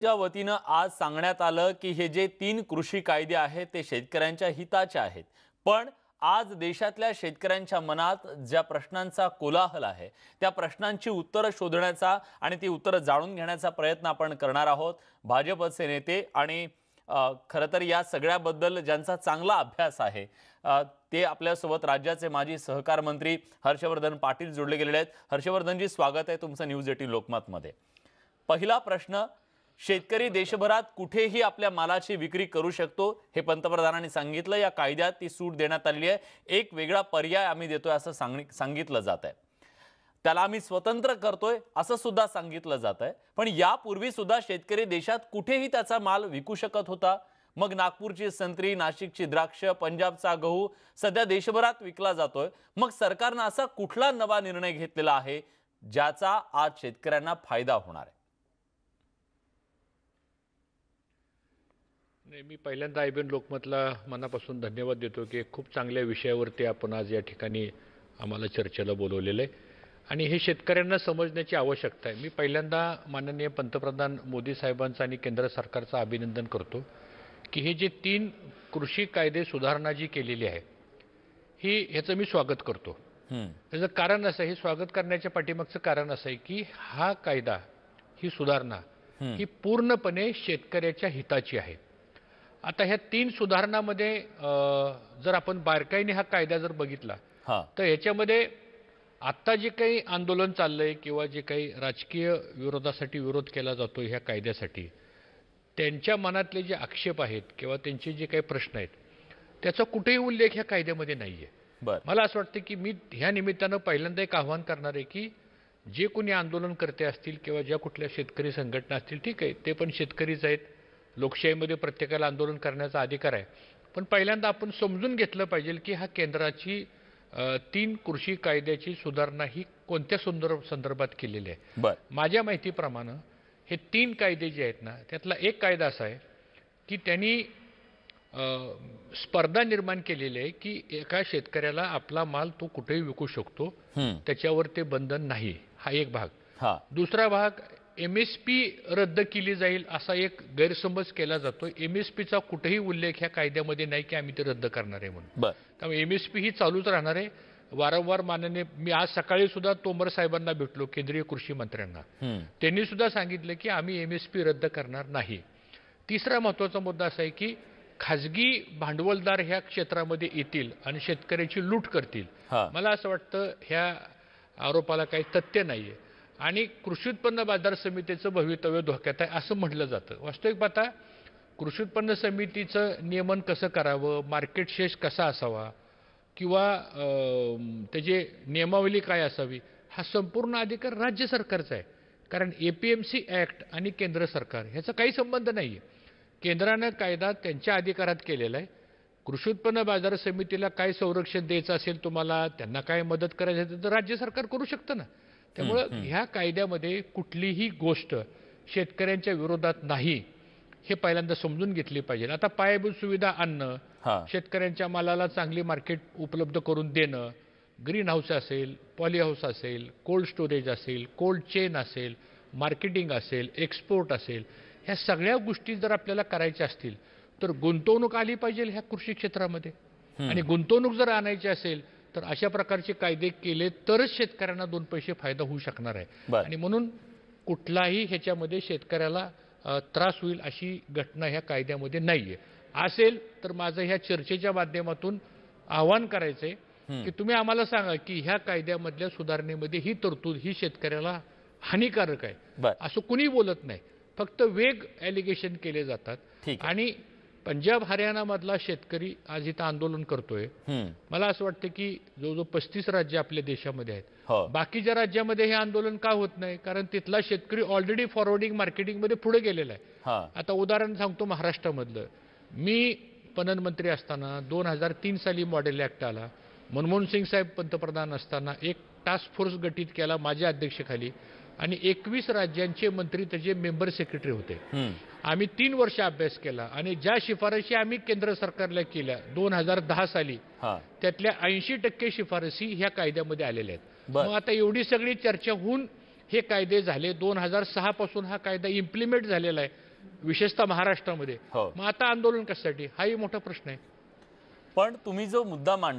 च्या वतीनं आज सांगण्यात आलं की हे जे तीन कृषी कायदे आहेत ते शेतकऱ्यांच्या हिताचे आहेत पण आज देशातल्या शेतकऱ्यांच्या मनात ज्या प्रश्नांचा कोलाहल आहे त्या प्रश्नांची उत्तरं शोधण्याचा आणि ती उत्तरं जाणून घेण्याचा प्रयत्न आपण करणार आहोत भाजपचे नेते आणि खरं तर या सगळ्याबद्दल ज्यांचा चांगला अभ्यास आहे ते आपल्यासोबत राज्याचे माजी सहकार मंत्री हर्षवर्धन पाटील जोडले गेलेले आहेत जी स्वागत आहे तुमचं न्यूज एटीन लोकमतमध्ये पहिला प्रश्न शेतकरी देशभरात कुठेही आपल्या मालाची विक्री करू शकतो हे पंतप्रधानांनी सांगितलं या कायद्यात ती सूट देण्यात आली आहे एक वेगळा पर्याय आम्ही देतोय असं सांग सांगितलं जात आहे त्याला आम्ही स्वतंत्र करतोय असं सुद्धा सांगितलं जात आहे पण यापूर्वी सुद्धा शेतकरी देशात कुठेही त्याचा माल विकू शकत होता मग नागपूरची संत्री नाशिकची द्राक्ष पंजाबचा गहू सध्या देशभरात विकला जातोय मग सरकारनं असा कुठला नवा निर्णय घेतलेला आहे ज्याचा आज शेतकऱ्यांना फायदा होणार आहे नाही मी पहिल्यांदा आयबीएन लोकमतला मनापासून धन्यवाद देतो की खूप चांगल्या विषयावरती आपण आज या ठिकाणी आम्हाला चर्चेला बोलवलेलं आहे आणि हे शेतकऱ्यांना समजण्याची आवश्यकता आहे मी पहिल्यांदा माननीय पंतप्रधान मोदी साहेबांचं आणि केंद्र सरकारचं अभिनंदन करतो की हे जे तीन कृषी कायदे सुधारणा जी केलेली आहे ही ह्याचं मी स्वागत करतो त्याचं कारण असं हे स्वागत करण्याच्या पाठीमागचं कारण असं आहे की हा कायदा ही सुधारणा ही पूर्णपणे शेतकऱ्याच्या हिताची आहे आता ह्या तीन सुधारणामध्ये जर आपण बारकाईने हा कायदा जर बघितला तर ह्याच्यामध्ये आत्ता जे काही आंदोलन चाललंय किंवा जे काही राजकीय विरोधासाठी विरोध केला जातो ह्या कायद्यासाठी त्यांच्या मनातले जे आक्षेप आहेत किंवा त्यांचे जे काही प्रश्न आहेत त्याचा कुठेही उल्लेख ह्या कायद्यामध्ये नाहीये मला असं वाटतं की मी ह्या निमित्तानं पहिल्यांदा एक आव्हान करणार आहे की जे कोणी आंदोलन करते असतील किंवा ज्या कुठल्या शेतकरी संघटना असतील ठीक आहे ते पण शेतकरीच आहेत लोकशाहीमध्ये प्रत्येकाला आंदोलन करण्याचा अधिकार आहे पण पहिल्यांदा आपण समजून घेतलं पाहिजे की हा केंद्राची तीन कृषी कायद्याची सुधारणा ही कोणत्या सुंदर संदर्भात केलेली आहे माझ्या माहितीप्रमाणे हे तीन कायदे जे आहेत ना त्यातला एक कायदा असा आहे की त्यांनी स्पर्धा निर्माण केलेली आहे की एका शेतकऱ्याला आपला माल तो कुठेही विकू शकतो त्याच्यावर ते बंधन नाही हा एक भाग दुसरा भाग एम एस पी रद्द केली जाईल असा एक गैरसमज केला जातो एम एस पीचा कुठेही उल्लेख ह्या कायद्यामध्ये नाही की आम्ही ते रद्द करणार आहे म्हणून त्यामुळे एम एस पी ही चालूच राहणार आहे वारंवार माननीय मी आज सकाळी सुद्धा तोमर साहेबांना भेटलो केंद्रीय कृषी मंत्र्यांना त्यांनी सुद्धा सांगितलं की आम्ही एम एस पी रद्द करणार नाही तिसरा महत्वाचा मुद्दा असा आहे की खाजगी भांडवलदार ह्या क्षेत्रामध्ये येतील आणि शेतकऱ्याची लूट करतील मला असं वाटतं ह्या आरोपाला काही तथ्य नाहीये आणि कृषी उत्पन्न बाजार समितीचं भवितव्य धोक्यात आहे असं म्हटलं जातं वास्तविक पाहता कृषी उत्पन्न समितीचं नियमन कसं करावं मार्केट शेष कसा असावा किंवा त्याची नियमावली काय असावी हा संपूर्ण अधिकार राज्य सरकारचा आहे कारण A P M C act आणि केंद्र सरकार ह्याचा काही संबंध नाही आहे केंद्रानं कायदा त्यांच्या अधिकारात केलेला आहे कृषी उत्पन्न बाजार समितीला काय संरक्षण द्यायचं असेल तुम्हाला त्यांना काय मदत करायची असेल तर राज्य सरकार करू शकतं ना त्यामुळं ह्या कायद्यामध्ये कुठलीही गोष्ट शेतकऱ्यांच्या विरोधात नाही हे पहिल्यांदा समजून घेतली पाहिजे आता पायाभूत सुविधा आणणं शेतकऱ्यांच्या मालाला चांगली मार्केट उपलब्ध करून देणं ग्रीन हाऊस असेल पॉली हाऊस असेल कोल्ड स्टोरेज असेल कोल्ड चेन असेल मार्केटिंग असेल एक्सपोर्ट असेल ह्या सगळ्या गोष्टी जर आपल्याला करायच्या असतील तर गुंतवणूक आली पाहिजे ह्या कृषी क्षेत्रामध्ये आणि गुंतवणूक जर आणायची असेल तर अशा प्रकारचे कायदे केले तरच शेतकऱ्यांना दोन पैसे फायदा होऊ शकणार आहे आणि म्हणून कुठलाही ह्याच्यामध्ये शेतकऱ्याला त्रास होईल अशी घटना ह्या कायद्यामध्ये नाहीये असेल तर माझं ह्या चर्चेच्या माध्यमातून आवाहन करायचंय की तुम्ही आम्हाला सांगा की ह्या कायद्यामधल्या सुधारणेमध्ये ही तरतूद ही शेतकऱ्याला हानिकारक आहे असं कुणी बोलत नाही फक्त वेग एलिगेशन केले जातात आणि पंजाब हरियाणामधला शेतकरी आज इथं आंदोलन करतोय मला असं वाटतं की जो पस्तीस राज्य आपल्या देशामध्ये आहेत हो. बाकीच्या राज्यामध्ये हे आंदोलन का होत नाही कारण तिथला शेतकरी ऑलरेडी फॉरवर्डिंग मार्केटिंगमध्ये पुढे गेलेला आहे आता उदाहरण सांगतो महाराष्ट्रामधलं मी पणन मंत्री असताना दोन हजार तीन साली मॉडेल ऍक्ट आला मनमोहन सिंग साहेब पंतप्रधान असताना एक टास्क फोर्स गठीत केला माझ्या अध्यक्षखाली आणि एकवीस राज्यांचे मंत्री त्याचे मेंबर सेक्रेटरी होते आम्ही तीन वर्ष अभ्यास केला आणि ज्या शिफारशी आम्ही केंद्र सरकारला केल्या दोन हजार दहा साली त्यातल्या ऐंशी टक्के शिफारशी ह्या कायद्यामध्ये आलेल्या आहेत मग आता एवढी सगळी चर्चा होऊन हे कायदे झाले दोन हजार सहा पासून हा कायदा इम्प्लिमेंट झालेला आहे विशेषतः महाराष्ट्रामध्ये हो. मग आता आंदोलन कशासाठी हाही मोठा प्रश्न आहे पण तुम्ही जो मुद्दा मांड